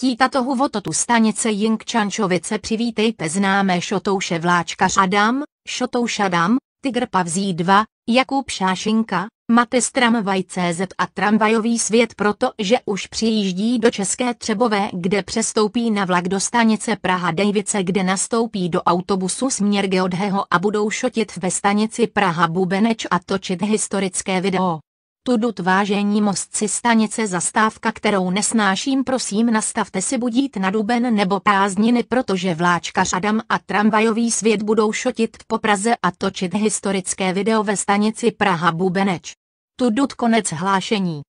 Tí tato huvototu stanice Jingčančovice přivítejte známé šotouše vláčkař Adam, šotouš Adam, Tigr Pavzí 2, Jakub Šášinka, tramvaj CZ a Tramvajový svět protože už přijíždí do České Třebové, kde přestoupí na vlak do stanice Praha Dejvice, kde nastoupí do autobusu směr Geodheho a budou šotit ve stanici Praha Bubeneč a točit historické video. Tudut vážení mostci stanice zastávka, kterou nesnáším, prosím nastavte si budít na duben nebo prázdniny, protože vláčka Adam a tramvajový svět budou šotit po Praze a točit historické video ve stanici Praha Bubeneč. Tudut konec hlášení.